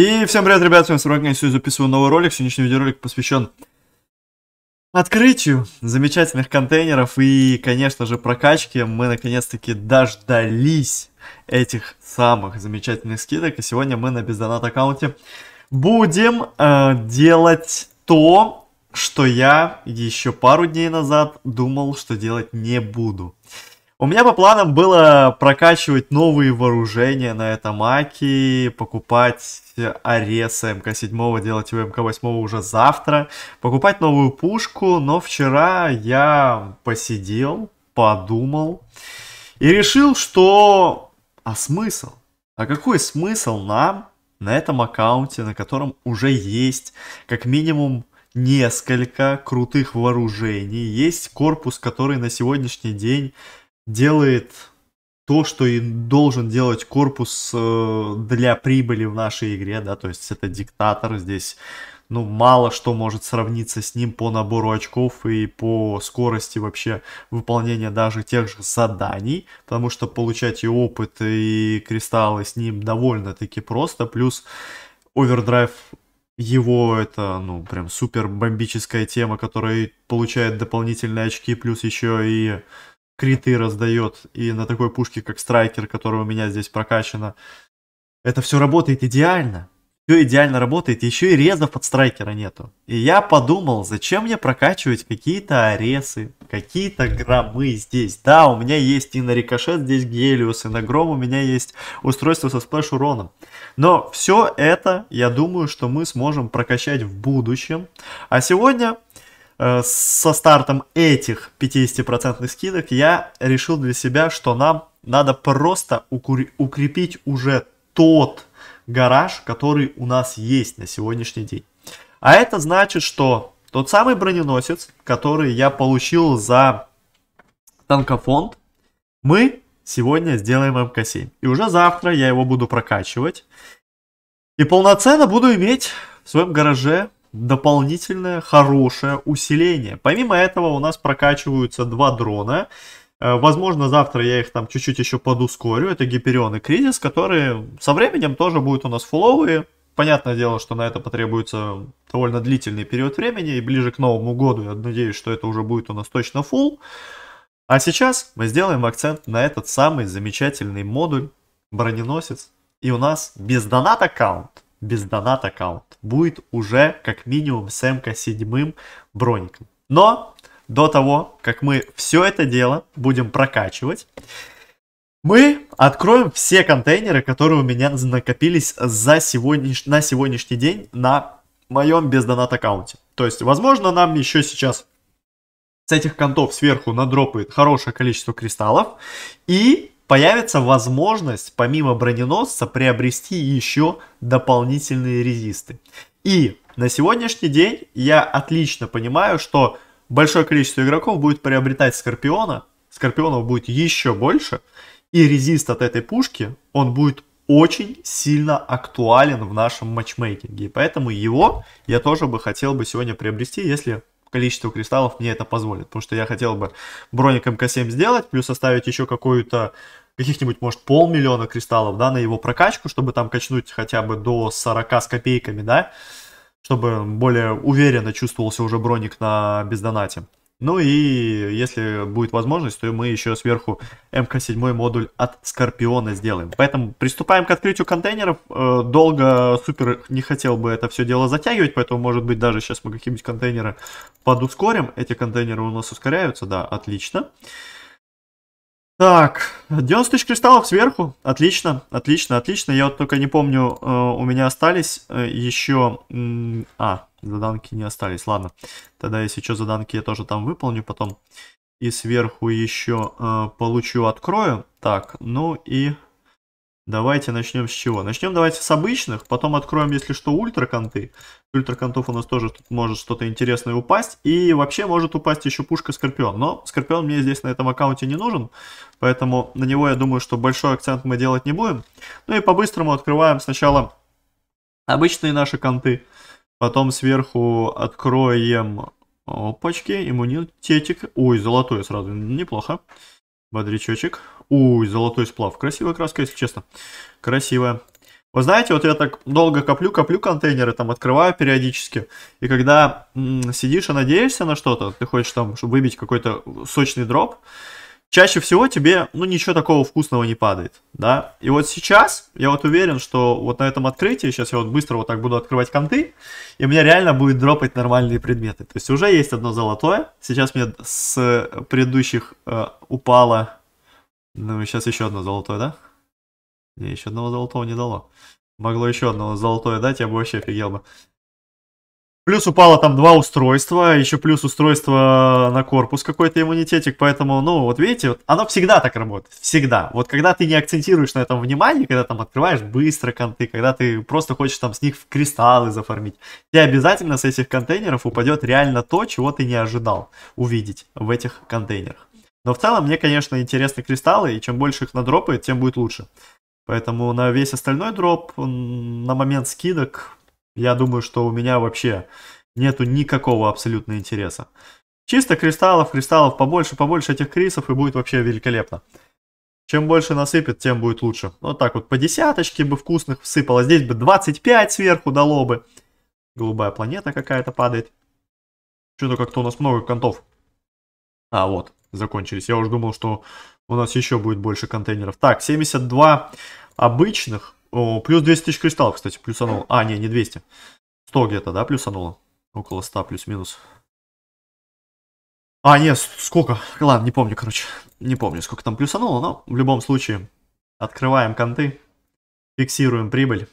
И всем привет, ребят, с вами Сурок, я сегодня записываю новый ролик. Сегодняшний видеоролик посвящен открытию замечательных контейнеров и, конечно же, прокачке. Мы наконец-таки дождались этих самых замечательных скидок. И сегодня мы на бездонат аккаунте будем э, делать то, что я еще пару дней назад думал, что делать не буду. У меня по планам было прокачивать новые вооружения на этом Аке, покупать Ареса МК-7, делать его МК-8 уже завтра, покупать новую пушку, но вчера я посидел, подумал и решил, что... А смысл? А какой смысл нам на этом аккаунте, на котором уже есть как минимум несколько крутых вооружений, есть корпус, который на сегодняшний день делает то, что и должен делать корпус э, для прибыли в нашей игре, да, то есть это диктатор здесь, ну, мало что может сравниться с ним по набору очков и по скорости вообще выполнения даже тех же заданий, потому что получать и опыт, и кристаллы с ним довольно-таки просто, плюс овердрайв его это, ну, прям супер бомбическая тема, которая получает дополнительные очки, плюс еще и криты раздает, и на такой пушке, как Страйкер, которая у меня здесь прокачана, это все работает идеально. Все идеально работает, еще и резов под страйкера нету. И я подумал, зачем мне прокачивать какие-то аресы, какие-то громы здесь. Да, у меня есть и на рикошет здесь гелиус, и на гром у меня есть устройство со сплэш уроном. Но все это, я думаю, что мы сможем прокачать в будущем. А сегодня Э, со стартом этих 50% скидок я решил для себя, что нам надо просто укрепить уже тот гараж, который у нас есть на сегодняшний день. А это значит, что тот самый броненосец, который я получил за танкофонд, мы сегодня сделаем МК-7. И уже завтра я его буду прокачивать. И полноценно буду иметь в своем гараже дополнительное хорошее усиление. Помимо этого у нас прокачиваются два дрона. Э, возможно, завтра я их там чуть-чуть еще подускорю. Это Гиперион и Кризис, которые со временем тоже будут у нас фуловые. Понятное дело, что на это потребуется довольно длительный период времени. И ближе к Новому году я надеюсь, что это уже будет у нас точно фул. А сейчас мы сделаем акцент на этот самый замечательный модуль броненосец. И у нас без доната аккаунт без донат аккаунт. Будет уже как минимум с седьмым броником. Но до того, как мы все это дело будем прокачивать, мы откроем все контейнеры, которые у меня накопились за сегодняш... на сегодняшний день на моем бездонат аккаунте. То есть, возможно, нам еще сейчас с этих контов сверху надропает хорошее количество кристаллов. И появится возможность помимо броненосца приобрести еще дополнительные резисты. И на сегодняшний день я отлично понимаю, что большое количество игроков будет приобретать Скорпиона, Скорпионов будет еще больше, и резист от этой пушки, он будет очень сильно актуален в нашем матчмейкинге. поэтому его я тоже бы хотел бы сегодня приобрести, если количество кристаллов мне это позволит. Потому что я хотел бы броник МК-7 сделать, плюс оставить еще какую-то каких-нибудь, может, полмиллиона кристаллов, да, на его прокачку, чтобы там качнуть хотя бы до 40 с копейками, да, чтобы более уверенно чувствовался уже броник на бездонате. Ну и если будет возможность, то мы еще сверху МК-7 модуль от Скорпиона сделаем. Поэтому приступаем к открытию контейнеров. Э, долго супер не хотел бы это все дело затягивать, поэтому может быть даже сейчас мы какие-нибудь контейнеры подускорим. Эти контейнеры у нас ускоряются, да, отлично. Так, 90 тысяч кристаллов сверху. Отлично, отлично, отлично. Я вот только не помню, э, у меня остались э, еще... А, Заданки не остались. Ладно, тогда если что, заданки я тоже там выполню потом. И сверху еще э, получу, открою. Так, ну и давайте начнем с чего? Начнем давайте с обычных, потом откроем, если что, ультраконты. Ультраконтов у нас тоже тут может что-то интересное упасть. И вообще может упасть еще пушка Скорпион. Но Скорпион мне здесь на этом аккаунте не нужен, поэтому на него, я думаю, что большой акцент мы делать не будем. Ну и по-быстрому открываем сначала обычные наши конты. Потом сверху откроем опачки, иммунитетик. Ой, золотой сразу, неплохо. Бодрячочек. Ой, золотой сплав. Красивая краска, если честно. Красивая. Вы знаете, вот я так долго коплю, коплю контейнеры, там открываю периодически. И когда сидишь и надеешься на что-то, ты хочешь там, выбить какой-то сочный дроп, чаще всего тебе, ну, ничего такого вкусного не падает, да. И вот сейчас я вот уверен, что вот на этом открытии, сейчас я вот быстро вот так буду открывать конты, и у меня реально будет дропать нормальные предметы. То есть уже есть одно золотое, сейчас мне с предыдущих э, упало, ну, сейчас еще одно золотое, да? Не, еще одного золотого не дало. Могло еще одно золотое дать, я бы вообще офигел бы. Плюс упало там два устройства, еще плюс устройство на корпус какой-то иммунитетик, поэтому, ну, вот видите, вот оно всегда так работает, всегда. Вот когда ты не акцентируешь на этом внимание, когда там открываешь быстро конты, когда ты просто хочешь там с них кристаллы зафармить, тебе обязательно с этих контейнеров упадет реально то, чего ты не ожидал увидеть в этих контейнерах. Но в целом мне, конечно, интересны кристаллы, и чем больше их надропает, тем будет лучше. Поэтому на весь остальной дроп, на момент скидок, я думаю, что у меня вообще нету никакого абсолютно интереса. Чисто кристаллов, кристаллов побольше, побольше этих крисов и будет вообще великолепно. Чем больше насыпет, тем будет лучше. Вот так вот по десяточке бы вкусных всыпало. Здесь бы 25 сверху дало бы. Голубая планета какая-то падает. Что-то как-то у нас много контов. А, вот, закончились. Я уже думал, что у нас еще будет больше контейнеров. Так, 72 обычных. О, плюс 200 тысяч кристаллов, кстати, плюсануло. А, не, не 200. 100 где-то, да, плюсануло? Около 100 плюс-минус. А, нет, сколько? Ладно, не помню, короче. Не помню, сколько там плюсануло, но в любом случае открываем конты, фиксируем прибыль.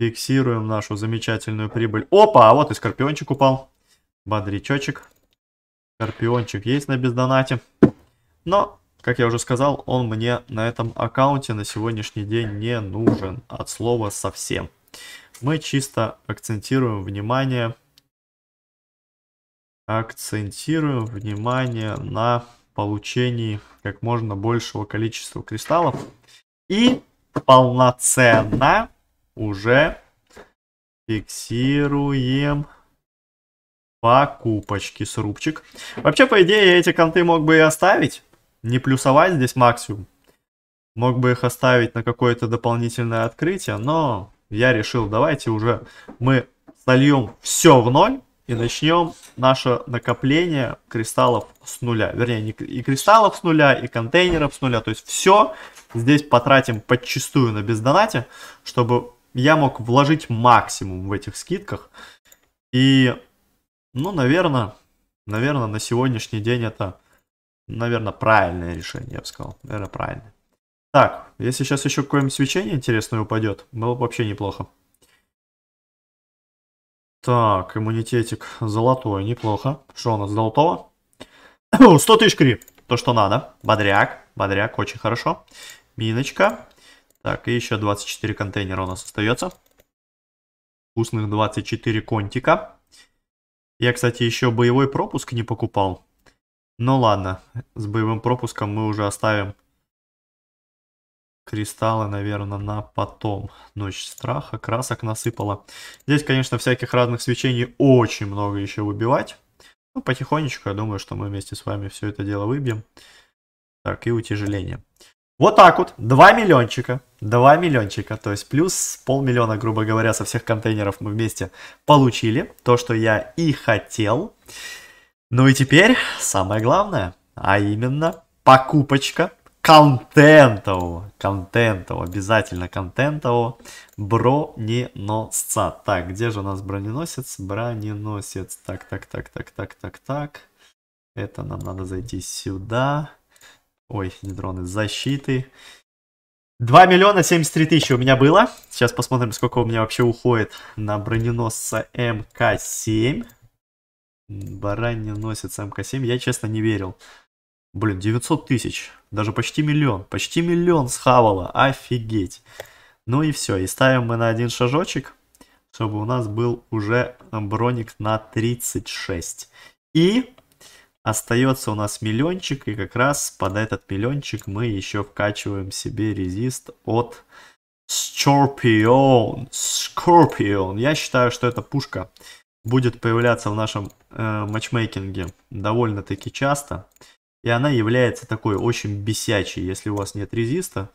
Фиксируем нашу замечательную прибыль. Опа, а вот и скорпиончик упал. Бодрячочек. Скорпиончик есть на бездонате. Но как я уже сказал, он мне на этом аккаунте на сегодняшний день не нужен от слова совсем. Мы чисто акцентируем внимание, акцентируем внимание на получении как можно большего количества кристаллов и полноценно уже фиксируем покупочки с рубчик. Вообще, по идее, я эти конты мог бы и оставить не плюсовать здесь максимум. Мог бы их оставить на какое-то дополнительное открытие, но я решил, давайте уже мы сольем все в ноль и начнем наше накопление кристаллов с нуля. Вернее, не, и кристаллов с нуля, и контейнеров с нуля. То есть все здесь потратим подчистую на бездонате, чтобы я мог вложить максимум в этих скидках. И, ну, наверное, наверное, на сегодняшний день это наверное, правильное решение, я бы сказал. Наверное, правильное. Так, если сейчас еще какое-нибудь свечение интересное упадет, было бы вообще неплохо. Так, иммунитетик золотой, неплохо. Что у нас золотого? 100 тысяч кри, то что надо. Бодряк, бодряк, очень хорошо. Миночка. Так, и еще 24 контейнера у нас остается. Вкусных 24 контика. Я, кстати, еще боевой пропуск не покупал. Ну ладно, с боевым пропуском мы уже оставим кристаллы, наверное, на потом. Ночь страха, красок насыпала. Здесь, конечно, всяких разных свечений очень много еще выбивать. Ну, потихонечку, я думаю, что мы вместе с вами все это дело выбьем. Так, и утяжеление. Вот так вот, 2 миллиончика, 2 миллиончика, то есть плюс полмиллиона, грубо говоря, со всех контейнеров мы вместе получили, то, что я и хотел. Ну и теперь самое главное, а именно покупочка контентового, контентового, обязательно контентового броненосца. Так, где же у нас броненосец? Броненосец. Так, так, так, так, так, так, так. Это нам надо зайти сюда. Ой, не дроны, защиты. 2 миллиона 73 тысячи у меня было. Сейчас посмотрим, сколько у меня вообще уходит на броненосца МК-7. Баранья носит самка 7. Я, честно, не верил. Блин, 900 тысяч. Даже почти миллион. Почти миллион схавала. Офигеть. Ну и все. И ставим мы на один шажочек, чтобы у нас был уже броник на 36. И остается у нас миллиончик. И как раз под этот миллиончик мы еще вкачиваем себе резист от Scorpion. Scorpion. Я считаю, что это пушка. Пушка будет появляться в нашем э, матчмейкинге довольно-таки часто. И она является такой очень бесячей, если у вас нет резиста.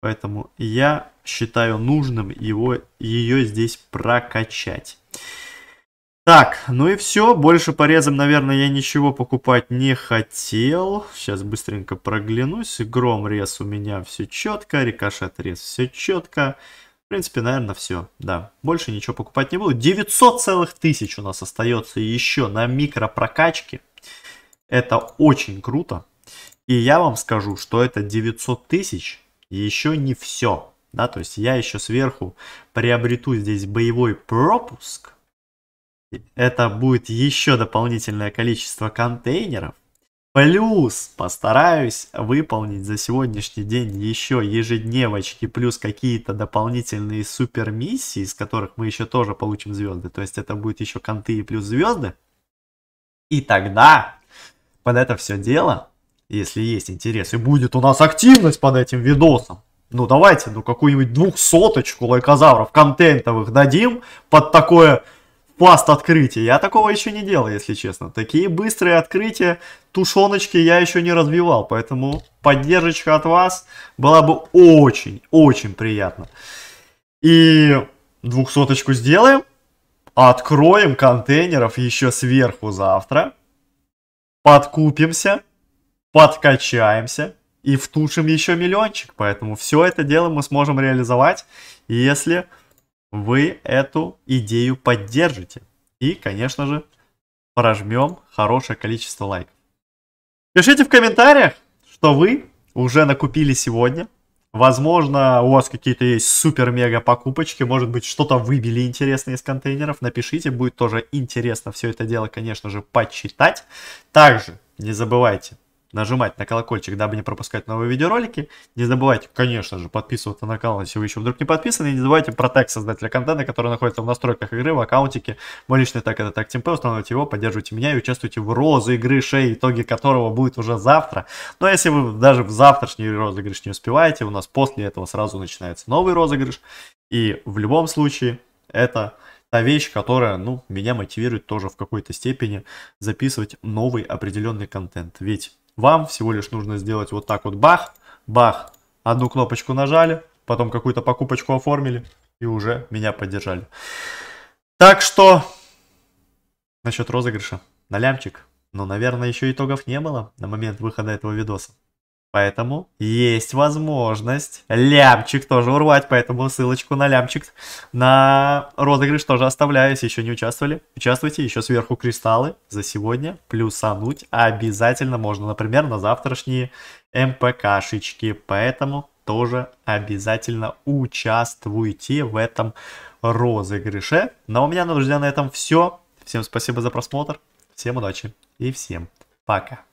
Поэтому я считаю нужным его, ее здесь прокачать. Так, ну и все. Больше порезом, наверное, я ничего покупать не хотел. Сейчас быстренько проглянусь. Гром рез у меня все четко. Рикошет рез все четко. В принципе, наверное, все. Да, больше ничего покупать не буду. 900 целых тысяч у нас остается еще на микропрокачке. Это очень круто. И я вам скажу, что это 900 тысяч еще не все. Да, то есть я еще сверху приобрету здесь боевой пропуск. Это будет еще дополнительное количество контейнеров. Плюс постараюсь выполнить за сегодняшний день еще ежедневочки, плюс какие-то дополнительные супер миссии, из которых мы еще тоже получим звезды. То есть это будет еще конты и плюс звезды. И тогда под это все дело, если есть интерес, и будет у нас активность под этим видосом, ну давайте, ну какую-нибудь двухсоточку лайкозавров контентовых дадим под такое пласт открытий. Я такого еще не делал, если честно. Такие быстрые открытия, тушеночки я еще не развивал. Поэтому поддержка от вас была бы очень, очень приятно. И двухсоточку сделаем. Откроем контейнеров еще сверху завтра. Подкупимся. Подкачаемся. И втушим еще миллиончик. Поэтому все это дело мы сможем реализовать, если вы эту идею поддержите. И, конечно же, прожмем хорошее количество лайков. Пишите в комментариях, что вы уже накупили сегодня. Возможно, у вас какие-то есть супер-мега покупочки, может быть, что-то выбили интересное из контейнеров. Напишите, будет тоже интересно все это дело, конечно же, почитать. Также не забывайте нажимать на колокольчик, дабы не пропускать новые видеоролики. Не забывайте, конечно же, подписываться на канал, если вы еще вдруг не подписаны. И не забывайте про тег создателя контента, который находится в настройках игры, в аккаунтике. Мой личный так это так Тимпе, устанавливайте его, поддерживайте меня и участвуйте в розыгрыше розыгрыше, итоги которого будет уже завтра. Но ну, а если вы даже в завтрашний розыгрыш не успеваете, у нас после этого сразу начинается новый розыгрыш. И в любом случае это та вещь, которая, ну, меня мотивирует тоже в какой-то степени записывать новый определенный контент. Ведь вам всего лишь нужно сделать вот так вот бах, бах, одну кнопочку нажали, потом какую-то покупочку оформили и уже меня поддержали. Так что насчет розыгрыша на лямчик. Но, ну, наверное, еще итогов не было на момент выхода этого видоса. Поэтому есть возможность лямчик тоже урвать, поэтому ссылочку на лямчик на розыгрыш тоже оставляю, если еще не участвовали. Участвуйте, еще сверху кристаллы за сегодня плюсануть обязательно можно, например, на завтрашние МПКшечки, поэтому тоже обязательно участвуйте в этом розыгрыше. Но ну, а у меня, друзья, на этом все. Всем спасибо за просмотр, всем удачи и всем пока.